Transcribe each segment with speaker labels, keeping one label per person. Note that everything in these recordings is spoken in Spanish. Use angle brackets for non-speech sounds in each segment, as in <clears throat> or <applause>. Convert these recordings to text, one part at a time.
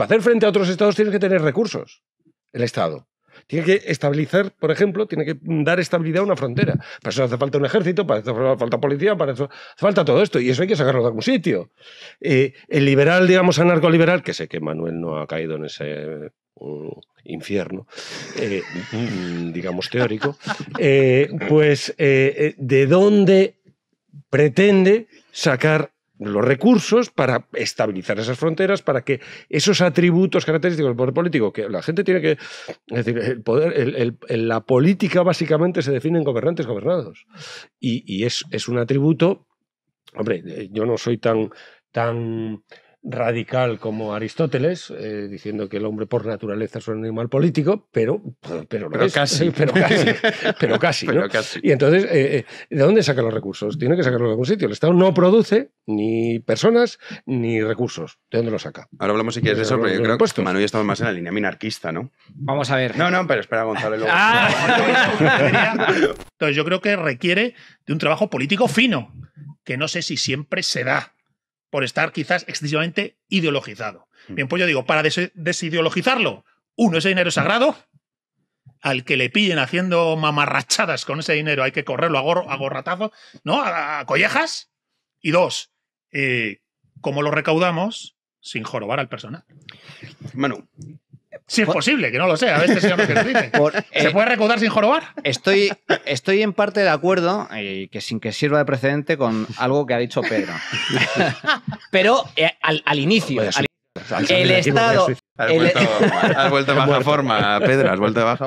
Speaker 1: para hacer frente a otros estados tienes que tener recursos el Estado. Tiene que estabilizar, por ejemplo, tiene que dar estabilidad a una frontera. Para eso hace falta un ejército, para eso falta policía, para eso hace falta todo esto. Y eso hay que sacarlo de algún sitio. Eh, el liberal, digamos, anarco-liberal, que sé que Manuel no ha caído en ese uh, infierno, eh, mm, digamos, teórico, <laughs> eh, pues de dónde pretende sacar los recursos para estabilizar esas fronteras, para que esos atributos característicos del poder político, que la gente tiene que... Es decir, el poder, el, la política básicamente se define en gobernantes gobernados. Y, es, es un atributo... Hombre, eh, yo no soy tan... tan radical como Aristóteles, eh, diciendo que el hombre por naturaleza es un animal político, pero, casi, pero casi, Y entonces, eh, eh, ¿de dónde saca los recursos? Tiene que sacarlos de algún sitio. El Estado no produce ni personas ni recursos. ¿De dónde los saca?
Speaker 2: Ahora hablamos si quieres de eso, pero yo creo que Manu estamos más en la línea minarquista, ¿no?
Speaker 3: Vamos a ver. No, no, pero espera, Gonzalo. Luego. Ah. <laughs> Entonces, yo creo que requiere de un trabajo político fino, que no sé si siempre se da por estar quizás excesivamente ideologizado. Mm. Bien, pues yo digo, para desideologizarlo, uno, ese dinero sagrado, al que le pillen haciendo mamarrachadas con ese dinero, hay que correrlo a, gor a gorratazo, ¿no? A, collejas. Y dos, eh, ¿cómo lo recaudamos sin jorobar al personal? Manu, si es posible, que no lo sea. a veces ¿Se <laughs> eh, puede recaudar sin jorobar?
Speaker 4: Estoy, estoy en parte de acuerdo, y eh, que sin que sirva de precedente, con algo que ha dicho Pedro. <laughs> Pero eh, al, al, inicio, pues el Estado.
Speaker 3: <laughs> forma,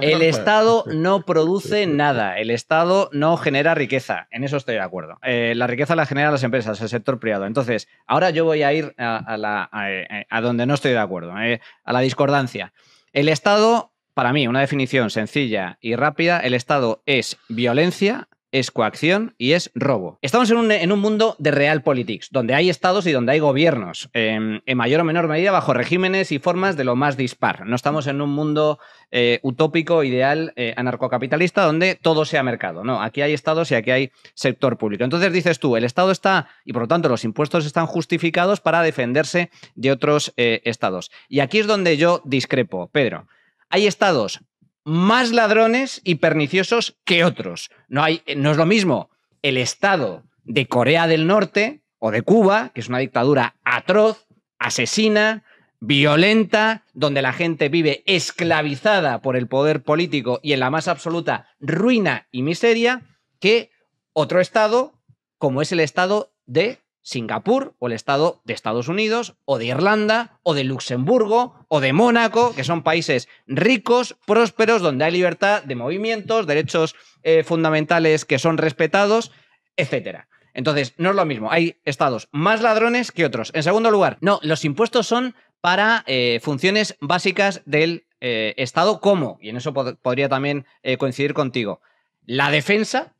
Speaker 3: El Estado
Speaker 4: no produce nada. El Estado no genera riqueza. En eso estoy de acuerdo. Eh, la riqueza la generan las empresas, el sector privado. Entonces, ahora yo voy a ir a, donde no estoy de acuerdo, eh, a la discordancia. El Estado, para mí, una definición sencilla y rápida, el Estado es violencia, es coacción y es robo. Estamos en un, en un mundo de real politics, donde hay estados y donde hay gobiernos, em, en mayor o menor medida bajo regímenes y formas de lo más dispar. No estamos en un mundo eh, utópico, ideal, eh, anarcocapitalista, donde todo sea mercado. No, aquí hay estados y aquí hay sector público. Entonces dices tú, el Estado está, y por lo tanto los impuestos están justificados para defenderse de otros eh, estados. Y aquí es donde yo discrepo, Pedro. Hay estados más ladrones y perniciosos que otros. No, hay, no es lo mismo el Estado de Corea del Norte o de Cuba, que es una dictadura atroz, asesina, violenta, donde la gente vive esclavizada por el poder político y en la más absoluta ruina y miseria, que otro Estado como es el Estado de Singapur o el Estado de Estados Unidos o de Irlanda o de Luxemburgo o de Mónaco, que son países ricos, prósperos, donde hay libertad de movimientos, derechos eh, fundamentales que son respetados, etcétera. Entonces, no es lo mismo. Hay estados más ladrones que otros. En segundo lugar, no, los impuestos son para eh, funciones básicas del eh, Estado, como, y en eso podría también coincidir contigo, la defensa,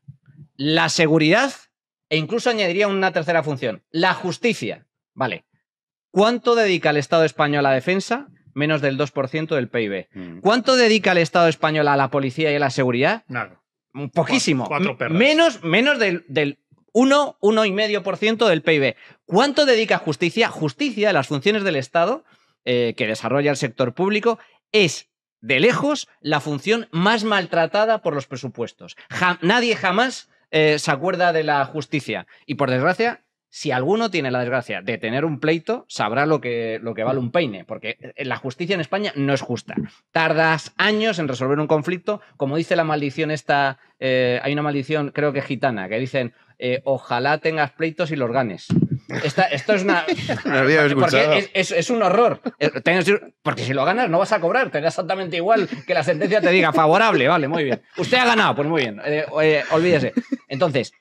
Speaker 4: la seguridad e incluso añadiría una tercera función, la justicia. Vale. ¿Cuánto dedica el Estado español a la defensa? Menos del 2% del PIB. Mm. ¿Cuánto dedica el Estado español a la policía y a la seguridad? Nada. Poquísimo. menos, menos del, 1, 1,5% del PIB. ¿Cuánto dedica justicia? Justicia, las funciones del Estado eh, que desarrolla el sector público, es de lejos la función más maltratada por los presupuestos. nadie jamás eh, se acuerda de la justicia. Y por desgracia, si alguno tiene la desgracia de tener un pleito, sabrá lo que, lo que vale un peine, porque eh, eh, la justicia en España no es justa. Tardas años en resolver un conflicto, como dice la maldición esta, hay una maldición creo que gitana, que dicen, ojalá tengas pleitos y los ganes esto es una. <laughs> es, un horror. Eh, porque si lo ganas, no vas a cobrar. Te da exactamente igual que la sentencia te diga favorable. Vale, muy bien. Usted ha ganado, pues muy bien. Eh, eh, olvídese. Entonces,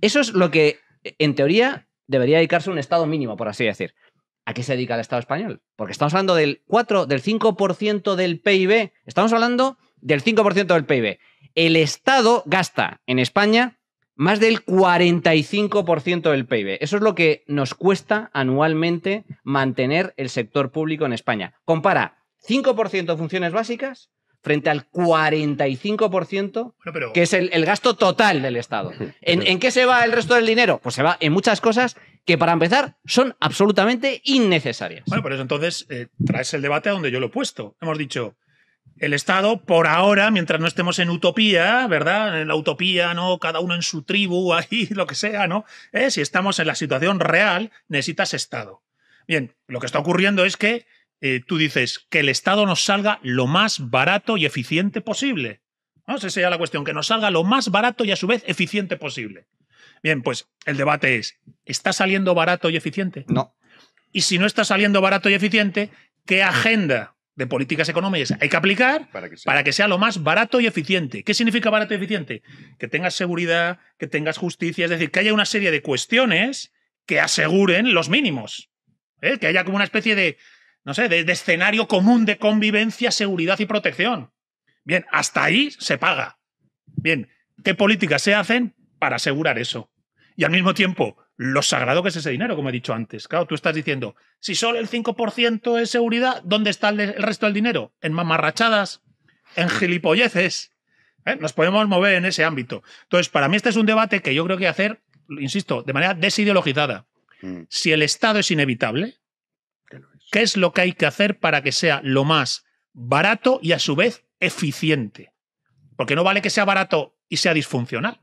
Speaker 4: eso es lo que, en teoría, debería dedicarse un Estado mínimo, por así decir. ¿A qué se dedica el Estado español? Porque estamos hablando del 4, del 5% del PIB. Estamos hablando del 5% del PIB. El Estado gasta en España más del 45% del PIB. Eso es lo que nos cuesta anualmente mantener el sector público en España. Compara 5% funciones básicas frente al 45% que es el, gasto total del Estado. <laughs> ¿En, qué se va el resto del dinero? Pues se va en muchas cosas que
Speaker 3: para empezar son absolutamente innecesarias. Bueno, por eso entonces eh, traes el debate a donde yo lo he puesto. Hemos dicho, el Estado, por ahora, mientras no estemos en utopía, ¿verdad? En la utopía, ¿no? Cada uno en su tribu, <laughs> ahí, lo que sea, ¿no? Eh, si estamos en la situación real, necesitas Estado. Bien, lo que está ocurriendo es que eh, tú dices que el Estado nos salga lo más barato y eficiente posible. ¿no? Esa sea la cuestión, que nos salga lo más barato y a su vez eficiente posible. Bien, pues el debate es, ¿está saliendo barato y eficiente? No. Y si no está saliendo barato y eficiente, ¿qué agenda de políticas económicas hay que aplicar para que, sea. lo más barato y eficiente. ¿Qué significa barato y eficiente? Que tengas seguridad, que tengas justicia, es decir, que haya una serie de cuestiones que aseguren los mínimos. ¿eh? Que haya como una especie de, no sé, de escenario común de convivencia, seguridad y protección. Bien, hasta ahí se paga. Bien, ¿qué políticas se hacen para asegurar eso? Y al mismo tiempo, lo sagrado que es ese dinero, como he dicho antes. Claro, tú estás diciendo, si solo el 5% es seguridad, ¿dónde está el, resto del dinero? En mamarrachadas, en gilipolleces. ¿eh? Nos podemos mover en ese ámbito. Entonces, para mí este es un debate que yo creo que hay que hacer, insisto, de manera desideologizada. Mm. Si el Estado es inevitable, ¿qué es lo que hay que hacer para que sea lo más barato y a su vez eficiente? Porque no vale que sea barato y sea disfuncional.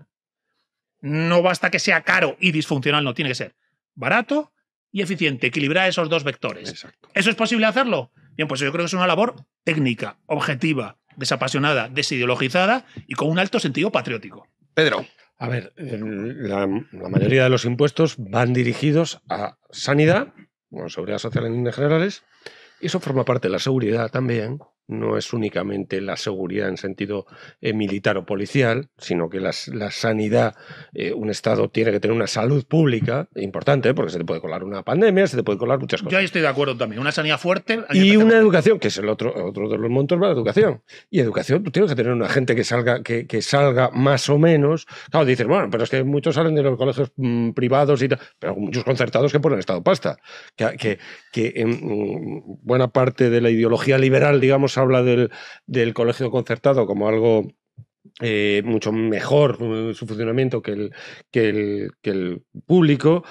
Speaker 3: No basta que sea caro y disfuncional, no tiene que ser barato y eficiente, equilibrar esos dos vectores. ¿Eso es posible hacerlo? Bien, pues yo creo que es una labor técnica, objetiva, desapasionada, desideologizada y con un alto sentido patriótico. Pedro. A ver,
Speaker 1: la, mayoría de los impuestos van dirigidos a sanidad, bueno, seguridad social en líneas generales, y eso forma parte de la seguridad también, no es únicamente la seguridad en sentido eh, militar o policial, sino que la sanidad, eh, un Estado tiene que tener una salud pública importante, porque se te puede colar una pandemia, se te puede colar muchas cosas.
Speaker 3: Yo ahí estoy de acuerdo también, una sanidad fuerte. Y una
Speaker 1: educación, que es el otro, otro de los montos para la educación. Y educación, tú tienes que tener una gente que salga, que, que salga más o menos. Claro, dices, bueno, pero es que muchos salen de los colegios mm, privados y tal, pero muchos concertados que ponen Estado pasta. Que, que, en, em, mm, buena parte de la ideología liberal, digamos, habla del, del colegio concertado como algo eh, mucho mejor eh, su funcionamiento que el, que el, público,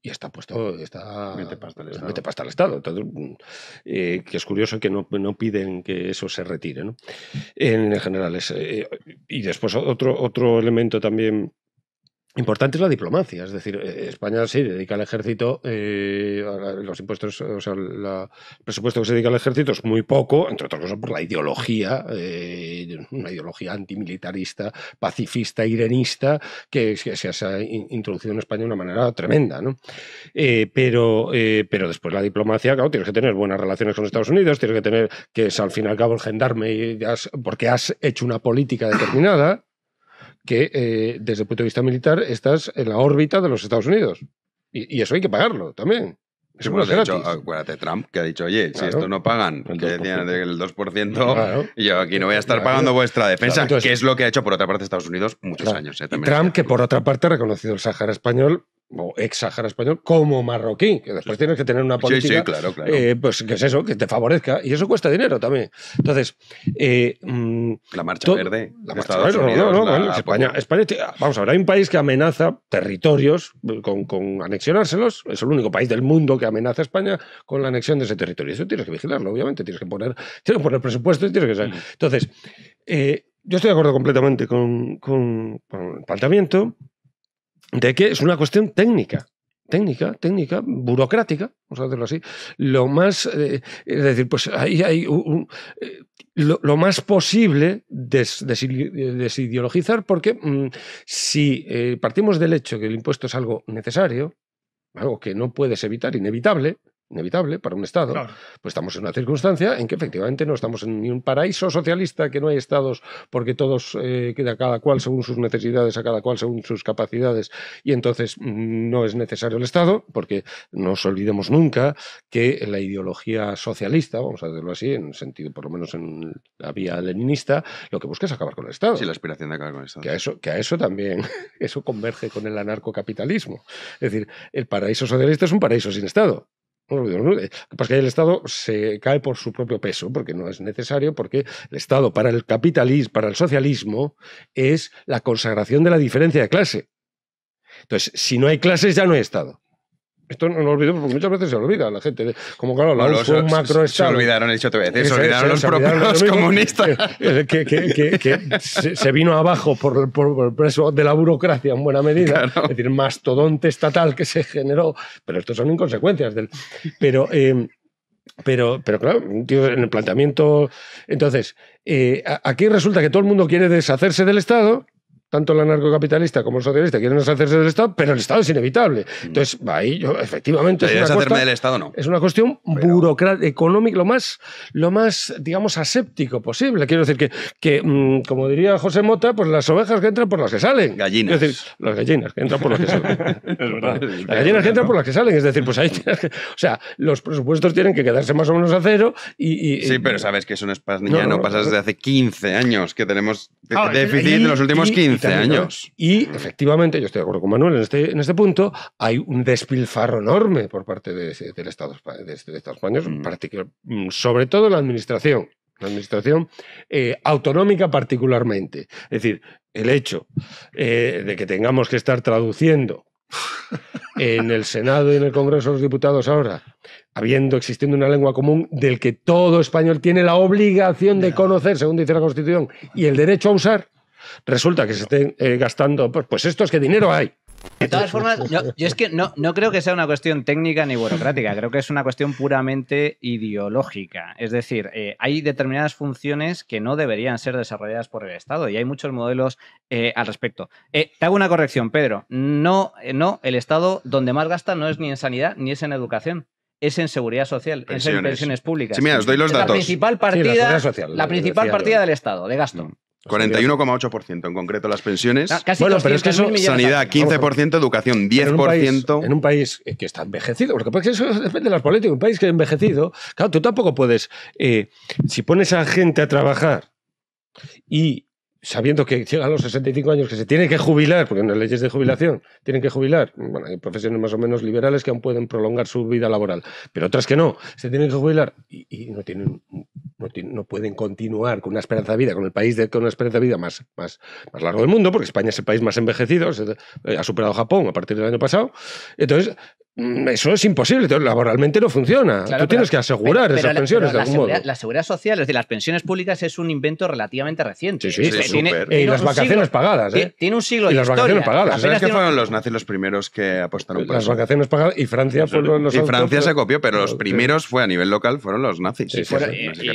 Speaker 1: y está puesto, está... Mete pasta al Estado. Estado. Mm, eh, que es curioso que no, no, piden que eso se retire, En general, y después otro, otro elemento también Importante es la diplomacia, es decir, eh, España sí dedica al ejército, eh, los impuestos, o sea, la, el presupuesto que se dedica al ejército es muy poco, entre otras cosas por la ideología, eh, una ideología antimilitarista, pacifista, irenista, que, se ha introducido en España de una manera tremenda, ¿no? pero, pero después la diplomacia, claro, tienes que tener buenas relaciones con Estados Unidos, tienes que tener que es al fin y al cabo el gendarme, porque has hecho una política determinada, que eh, desde el punto de vista militar estás en la órbita de los Estados Unidos. Y, eso hay que pagarlo también. Eso bueno, de hecho,
Speaker 2: acuérdate, Trump, que ha dicho, oye, si esto no pagan, que 2%. el 2%, yo aquí no voy a estar pagando vuestra defensa, que es lo que ha hecho, por otra parte, Estados Unidos muchos años. ¿eh? Trump,
Speaker 1: que por otra parte ha reconocido el Sahara español o ex español como marroquí, que después tienes que tener una política eh, pues que es eso, que te favorezca y eso cuesta dinero también. Entonces, eh, mm, la marcha verde, España, vamos a ver, hay un país que amenaza territorios eh, con, con, anexionárselos, es el único país del mundo que amenaza a España con la anexión de ese territorio. Eso tienes que vigilarlo, obviamente, tienes que poner, tienes que poner presupuesto y tienes que saber. Entonces, yo estoy de acuerdo completamente con, con, con el planteamiento de que es una cuestión técnica técnica, técnica, burocrática, vamos a decirlo así, lo más, eh, es decir, pues ahí hay eh, lo, más posible des, eh, desideologizar, porque mm, si partimos del hecho que el impuesto es algo necesario, algo que no puedes evitar, inevitable, inevitable para un Estado, pues estamos en una circunstancia en que efectivamente no estamos en un paraíso socialista, que no hay Estados porque todos eh, queda cada cual según sus necesidades, a cada cual según sus capacidades, y entonces mm, no es necesario el Estado, porque no nos olvidemos nunca que la ideología socialista, vamos a decirlo así, en sentido por lo menos en la vía leninista, lo que busca es acabar con el Estado. Sí, la aspiración de acabar con el Estado. eso, que a eso también, <laughs> eso converge con el anarcocapitalismo. Es decir, el paraíso socialista es un paraíso sin Estado. Eh, pues que el Estado se cae por su propio peso, porque no es necesario, porque el Estado para el capitalismo, para el socialismo, es la consagración de la diferencia de clase. Entonces, si no hay clases, ya no hay Estado. Esto no lo olvido porque muchas veces se olvida la gente. Como claro, los Se olvidaron, he dicho
Speaker 2: otra vez, se olvidaron los propios comunistas. <laughs> Que, se
Speaker 1: vino abajo por, el preso de la burocracia en buena medida. Es decir, mastodonte estatal que se generó. Pero esto son inconsecuencias del. Pero. Em, pero, pero claro, en el planteamiento. Entonces, eh, aquí resulta que todo el mundo quiere deshacerse del Estado, tanto el anarcocapitalista como el socialista quieren deshacerse del Estado, pero el Estado es inevitable. Entonces, mm. ahí yo, efectivamente. Es una, del Estado, no. es una cuestión burocrática, económica, lo más, lo más, digamos, aséptico posible. Quiero decir que, que, mm, como diría José Mota, pues las ovejas que entran por las que salen. Gallinas. Es decir, las gallinas que entran por las que salen. <laughs> es verdad. Las gallinas que entran por las que salen. Es decir, pues ahí tienes que. O sea, los presupuestos tienen que quedarse más o menos a cero y. sí, pero
Speaker 2: sabes que es un espacio. no, no, desde hace 15 años que tenemos ah, déficit en los últimos 15 años.
Speaker 1: Y efectivamente, yo estoy de acuerdo con Manuel en este, en este punto, hay un despilfarro enorme por parte del, Estado, de este, Estado español, mm. mm, sobre todo la administración. La administración eh, autonómica particularmente. Es decir, el hecho eh, de que tengamos que estar traduciendo <laughs> en el Senado y en el Congreso de los Diputados ahora, habiendo existiendo una lengua común del que todo español tiene la obligación de conocer, según dice la Constitución, y el derecho a usar, resulta que se estén eh, gastando, pues, pues esto es que dinero hay. De todas formas, yo, es que no, no, creo
Speaker 4: que sea una cuestión técnica ni burocrática, creo que es una cuestión puramente ideológica. Es decir, eh, hay determinadas funciones que no deberían ser desarrolladas por el Estado y hay muchos modelos eh, al respecto. te hago una corrección, Pedro. No, no, el Estado donde más gasta no es ni en sanidad ni es en educación es en seguridad social, es en pensiones públicas. mira, os doy los datos. La principal partida, principal partida del Estado, de gasto.
Speaker 2: 41,8% en concreto las pensiones.
Speaker 1: Ah, bueno, pero es que eso, sanidad 15%,
Speaker 2: educación 10%. En un, país,
Speaker 1: en un, país, eh, que está envejecido, porque eso depende de las políticas, un país que es envejecido, claro, tú tampoco puedes, eh, si pones a gente a trabajar y sabiendo que llegan los 65 años, que se tiene que jubilar, porque en las leyes de jubilación tienen que jubilar, bueno, hay profesiones más o menos liberales que aún pueden prolongar su vida laboral, pero otras que no, se tienen que jubilar y, no, tienen, no, pueden continuar con una esperanza de vida, con el país de, con una esperanza de vida más, más, largo del mundo, porque España es el país más envejecido, eh, ha superado Japón a partir del año pasado. Entonces, Mm, eso es imposible, laboralmente no funciona. Tú tienes que asegurar esas pensiones de algún la modo. Seguridad,
Speaker 4: la seguridad social, es decir las pensiones públicas, es un invento relativamente reciente. y las vacaciones
Speaker 2: pagadas. ¿eh?
Speaker 1: Tiene un siglo y las vacaciones pagadas. ¿Sabes que
Speaker 2: fueron los nazis los primeros que apostaron por Las vacaciones
Speaker 1: pagadas y Francia los Y Francia se
Speaker 2: copió, pero los primeros fue a nivel local, fueron los nazis.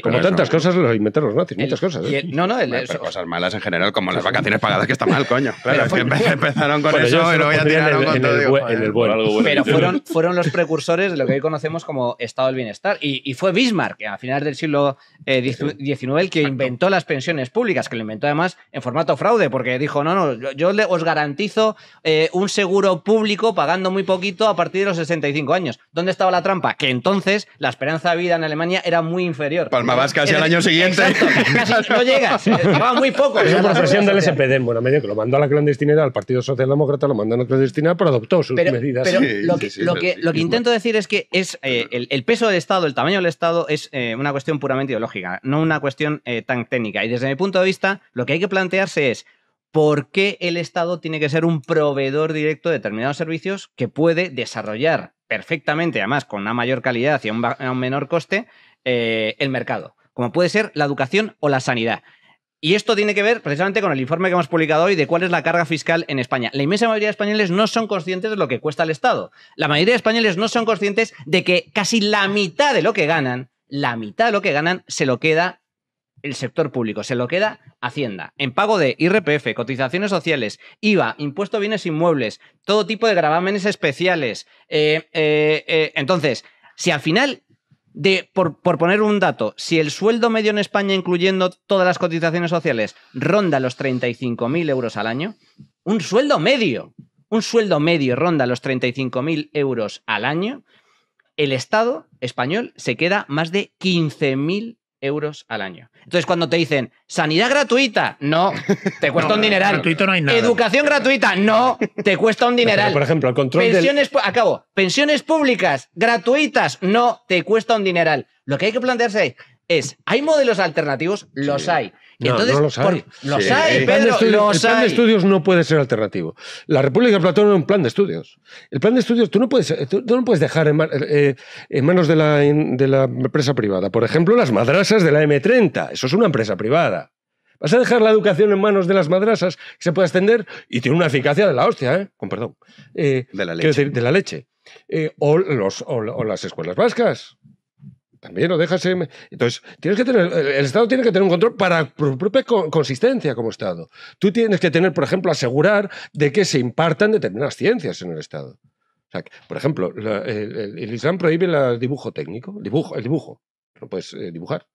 Speaker 2: como tantas
Speaker 1: cosas lo inventaron los nazis, muchas cosas. No, no,
Speaker 2: cosas malas en general, como las vacaciones pagadas que está mal, coño. empezaron con eso y luego ya tiraron con todo. Pero
Speaker 4: fueron, los precursores de lo que hoy conocemos como estado del bienestar. Y, fue Bismarck, a finales del siglo XIX, eh, el que inventó las pensiones públicas, que lo inventó además en formato fraude, porque dijo, no, no, yo, le, os garantizo eh, un seguro público pagando muy poquito a partir de los 65 años. ¿Dónde estaba la trampa? Que entonces la esperanza de vida en Alemania era muy inferior.
Speaker 1: Palmabas casi al año siguiente.
Speaker 4: casi no llegas, <laughs> pagaba muy poco. Es una profesión del
Speaker 1: SPD, en buena que lo mandó a la clandestinidad, al Partido Socialdemócrata lo mandó a la clandestinidad, pero adoptó sus medidas lo, que,
Speaker 4: intento decir es que es eh, el, peso del Estado, el tamaño del Estado, es eh, una cuestión puramente ideológica, no una cuestión eh, tan técnica. Y desde mi punto de vista, lo que hay que plantearse es por qué el Estado tiene que ser un proveedor directo de determinados servicios que puede desarrollar perfectamente, además con una mayor calidad y a un menor coste, el mercado, como puede ser la educación o la sanidad. Y esto tiene que ver precisamente con el informe que hemos publicado hoy de cuál es la carga fiscal en España. La inmensa mayoría de españoles no son conscientes de lo que cuesta el Estado. La mayoría de españoles no son conscientes de que casi la mitad de lo que ganan, la mitad de lo que ganan se lo queda el sector público, se lo queda Hacienda, en pago de IRPF, cotizaciones sociales, IVA, impuesto a bienes inmuebles, todo tipo de gravámenes especiales. Eh, eh, eh, entonces, si al final de, por, poner un dato, si el sueldo medio en España, incluyendo todas las cotizaciones sociales, ronda los 35.000 euros al año, un sueldo medio, un sueldo medio ronda los 35.000 euros al año, el Estado español se queda más de 15.000 euros al año. Entonces, cuando te dicen sanidad gratuita, no, te cuesta un dineral. no hay Educación gratuita, no, te cuesta un dineral. por ejemplo, el control pensiones, acabo, pensiones públicas gratuitas, no, te cuesta un dineral. Lo que hay que plantearse es, ¿hay modelos alternativos? Los hay. No, lo no lo el plan, de,
Speaker 1: estudios no puede ser alternativo. La República de Platón es un plan de estudios. El plan de estudios tú no puedes, eh, puedes dejar en, eh, eh, manos de la, empresa privada. Por ejemplo, las madrasas de la M30. Eso es una empresa privada. ¿Vas a dejar la educación en manos de las madrasas que se puede extender? Y tiene una eficacia de la hostia, ¿eh? Con perdón. de la leche. o, o las escuelas vascas. También Entonces, tienes que tener, el Estado tiene que tener un control para su propia consistencia como Estado. Tú tienes que tener, por ejemplo, asegurar de que se impartan determinadas ciencias en el Estado. por ejemplo, el, Islam prohíbe el dibujo técnico, el dibujo, el dibujo. No puedes eh, dibujar,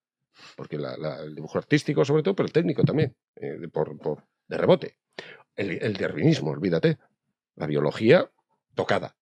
Speaker 1: porque el dibujo artístico sobre todo, pero el técnico también, eh, de rebote. El, el darwinismo, olvídate. La biología tocada.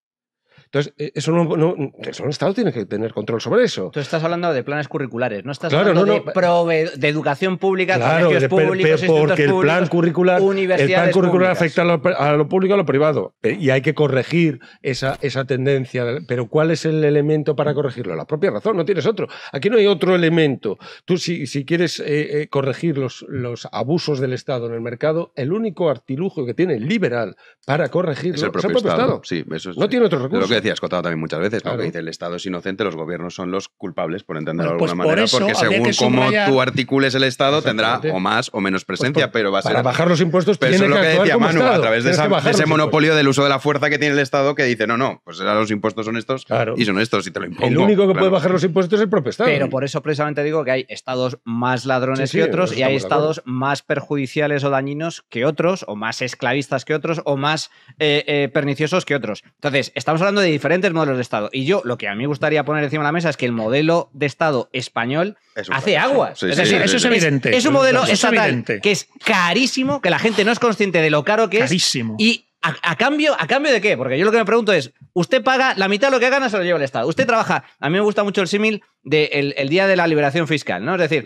Speaker 1: Entonces, eh, eso no, no eso Estado tiene que tener control sobre eso. Tú estás hablando de planes curriculares, no estás
Speaker 4: hablando De, educación pública, claro, públicos, porque el plan
Speaker 1: curricular, el plan curricular afecta a lo, público y a lo privado eh, y hay que corregir esa, esa tendencia. Pero ¿cuál es el elemento para corregirlo? La propia razón, no tienes otro. Aquí no hay otro elemento. Tú si, si quieres eh, corregir los, los abusos del Estado en el mercado, el único artilugio que tiene el liberal para corregirlo es el propio, Estado. Estado.
Speaker 2: Sí, eso es, no tiene otro recurso decía contado también muchas veces, que dice el Estado es inocente, los gobiernos son los culpables, por entenderlo de pues alguna manera, porque según cómo tú articules el Estado tendrá o más o menos pues presencia, pero va a ser... Para bajar los impuestos pero tiene eso es lo que, decía Manu, a través de, ese monopolio del uso de la fuerza que tiene el Estado que dice, no, no, pues los impuestos son estos y son estos y te lo impongo. El único que puede bajar los
Speaker 4: impuestos es el propio Estado. Pero por eso precisamente digo que hay Estados más ladrones que otros y hay Estados más perjudiciales o dañinos que otros, o más esclavistas que otros, o más eh, eh, perniciosos que otros. Entonces, estamos hablando de diferentes modelos de Estado. Y yo lo que a mí me gustaría poner encima de la mesa es que el modelo de Estado español hace agua. es eso es evidente. Es, un modelo que es carísimo, que la gente no es consciente de lo caro que es. Carísimo. Y a, cambio, ¿a cambio de qué? Porque yo lo que me pregunto es, usted paga la mitad de lo que gana se lo lleva el Estado. Usted trabaja, a mí me gusta mucho el símil del el día de la liberación fiscal, ¿no? Es decir,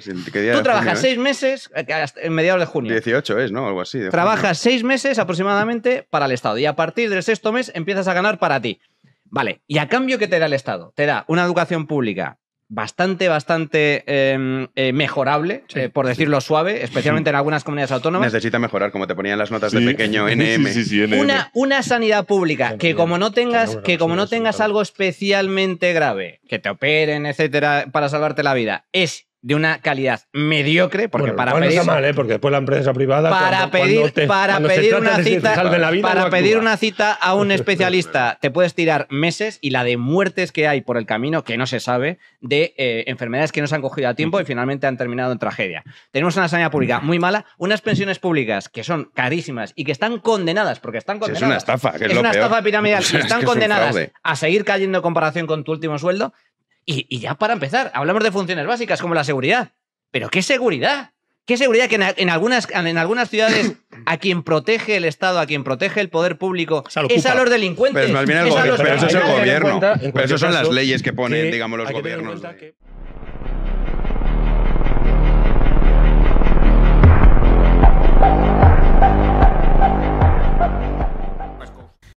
Speaker 4: tú trabajas seis meses, eh, en mediados de junio. 18 es, ¿no? Algo así. Trabajas seis meses aproximadamente para el Estado y a partir del sexto mes empiezas a ganar para ti. Vale, ¿y a cambio qué te da el Estado? Te da una educación pública bastante, bastante em, eh, mejorable, eh, por decirlo suave, especialmente en algunas comunidades autónomas. Necesita mejorar, como te ponían las notas de pequeño NM. Una, una, sanidad pública que como no tengas, que como no tengas algo especialmente grave, que te operen, etcétera, para salvarte la vida, es de
Speaker 1: una calidad
Speaker 4: mediocre,
Speaker 1: porque para pedir. ¿eh? porque después la empresa privada. Para pedir, para pedir una cita. para pedir una
Speaker 4: cita a un <laughs> especialista, te puedes tirar meses y la de muertes que hay por el camino, que no se sabe, de eh, enfermedades que no se han cogido a tiempo y finalmente han terminado en tragedia. Tenemos una sanidad pública muy mala, unas pensiones públicas que son carísimas y que están condenadas, porque están condenadas. es una estafa, que es, es una estafa <laughs> piramidal. están condenadas a seguir cayendo en comparación con tu último sueldo y, ya para empezar, hablamos de funciones básicas como la seguridad. ¿Pero qué seguridad? ¿Qué seguridad que en, algunas, en algunas ciudades <clears throat> a quien protege el Estado, a quien protege el poder público, es a los delincuentes? eso es el gobierno.
Speaker 2: Pero eso son las leyes que ponen, digamos, los gobiernos.